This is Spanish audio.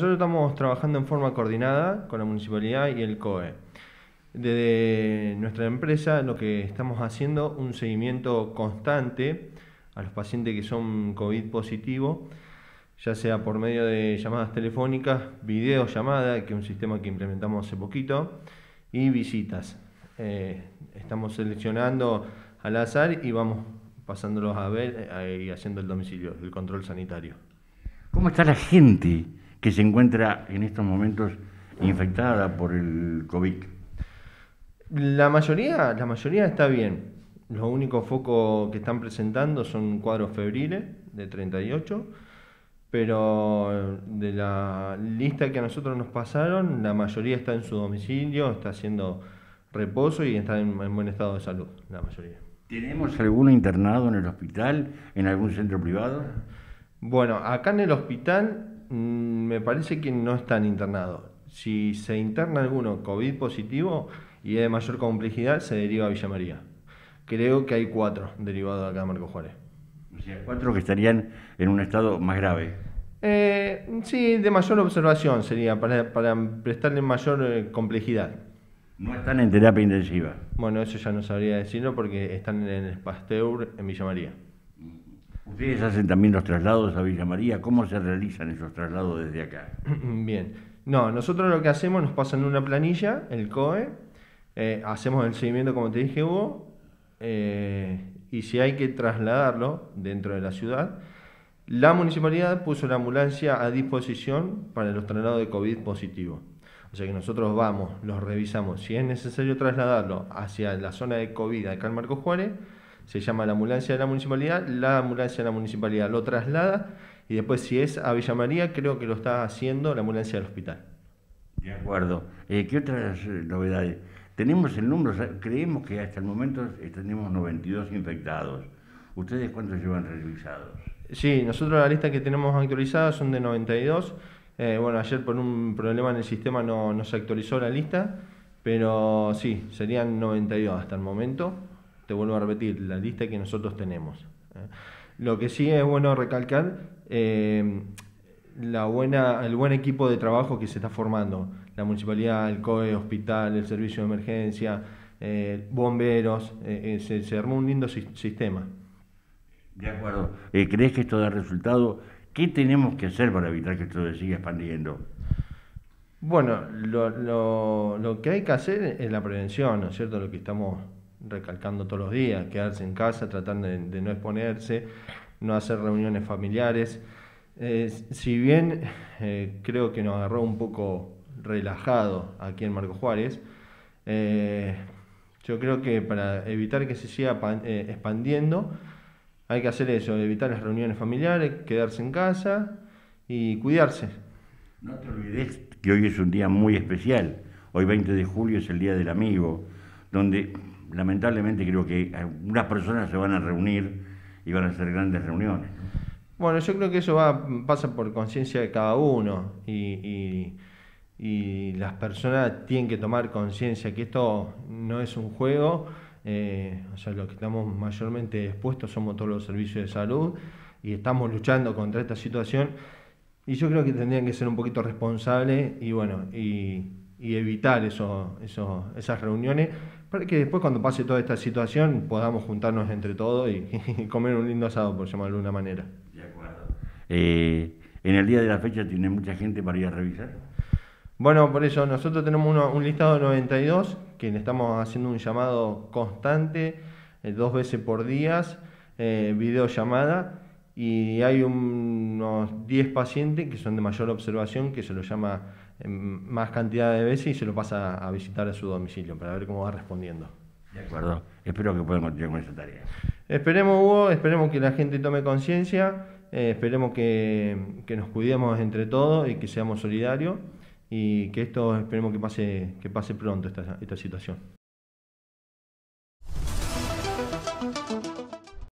Nosotros estamos trabajando en forma coordinada con la municipalidad y el COE. Desde nuestra empresa lo que estamos haciendo es un seguimiento constante a los pacientes que son COVID positivo, ya sea por medio de llamadas telefónicas, videollamadas, que es un sistema que implementamos hace poquito, y visitas. Eh, estamos seleccionando al azar y vamos pasándolos a ver eh, y haciendo el domicilio, el control sanitario. ¿Cómo está la gente? que se encuentra en estos momentos infectada por el COVID? La mayoría, la mayoría está bien. Los únicos focos que están presentando son cuadros febriles de 38, pero de la lista que a nosotros nos pasaron, la mayoría está en su domicilio, está haciendo reposo y está en, buen estado de salud, la mayoría. ¿Tenemos alguno internado en el hospital, en algún centro privado? Bueno, acá en el hospital Mm, me parece que no están internados. Si se interna alguno COVID positivo y es de mayor complejidad, se deriva a Villa María. Creo que hay cuatro derivados de acá de Marco Juárez. O sea, cuatro que estarían en un estado más grave. Eh, sí, de mayor observación sería, para, prestarle mayor eh, complejidad. No están en terapia intensiva. Bueno, eso ya no sabría decirlo porque están en el Pasteur en Villa María. Ustedes hacen también los traslados a Villa María. ¿Cómo se realizan esos traslados desde acá? Bien. No, nosotros lo que hacemos nos pasan una planilla, el COE, eh, hacemos el seguimiento como te dije Hugo, eh, y si hay que trasladarlo dentro de la ciudad, la municipalidad puso la ambulancia a disposición para los traslados de COVID positivo. O sea que nosotros vamos, los revisamos. Si es necesario trasladarlo hacia la zona de COVID acá en Marcos Juárez, se llama la ambulancia de la municipalidad, la ambulancia de la municipalidad lo traslada y después si es a Villa María creo que lo está haciendo la ambulancia del hospital. De acuerdo. Eh, ¿Qué otras novedades? Tenemos el número, creemos que hasta el momento tenemos 92 infectados. ¿Ustedes cuántos llevan revisados? Sí, nosotros la lista que tenemos actualizada son de 92. Eh, bueno, ayer por un problema en el sistema no, no se actualizó la lista, pero sí, serían 92 hasta el momento te vuelvo a repetir, la lista que nosotros tenemos. ¿eh? Lo que sí es bueno recalcar, eh, la buena, el buen equipo de trabajo que se está formando, la municipalidad, el COE, hospital, el servicio de emergencia, eh, bomberos, se, armó un lindo sistema. De acuerdo. ¿Crees que esto da resultado? ¿Qué tenemos que hacer para evitar que esto se siga expandiendo? Bueno, lo, lo que hay que hacer es la prevención, ¿no es cierto? Lo que estamos recalcando todos los días, quedarse en casa, tratar de, no exponerse, no hacer reuniones familiares. Eh, si bien eh, creo que nos agarró un poco relajado aquí en Marco Juárez, eh, yo creo que para evitar que se siga expandiendo, hay que hacer eso, evitar las reuniones familiares, quedarse en casa y cuidarse. No te olvides que hoy es un día muy especial. Hoy 20 de julio es el Día del Amigo, donde lamentablemente creo que algunas personas se van a reunir y van a hacer grandes reuniones. Bueno, yo creo que eso va, pasa por conciencia de cada uno y, las personas tienen que tomar conciencia que esto no es un juego, eh, o sea, lo que estamos mayormente expuestos somos todos los servicios de salud y estamos luchando contra esta situación y yo creo que tendrían que ser un poquito responsables y bueno, y, evitar eso, esas reuniones para que después cuando pase toda esta situación podamos juntarnos entre todos y, comer un lindo asado, por llamarlo de una manera. De acuerdo. Eh, ¿En el día de la fecha tiene mucha gente para ir a revisar? Bueno, por eso nosotros tenemos un listado de 92, que le estamos haciendo un llamado constante, eh, dos veces por día, eh, videollamada, y hay unos 10 pacientes que son de mayor observación, que se los llama más cantidad de veces y se lo pasa a visitar a su domicilio para ver cómo va respondiendo. De acuerdo. Espero que puedan continuar con esa tarea. Esperemos, Hugo, esperemos que la gente tome conciencia, eh, esperemos que, que, nos cuidemos entre todos y que seamos solidarios y que esto esperemos que pase, que pase pronto esta, esta situación.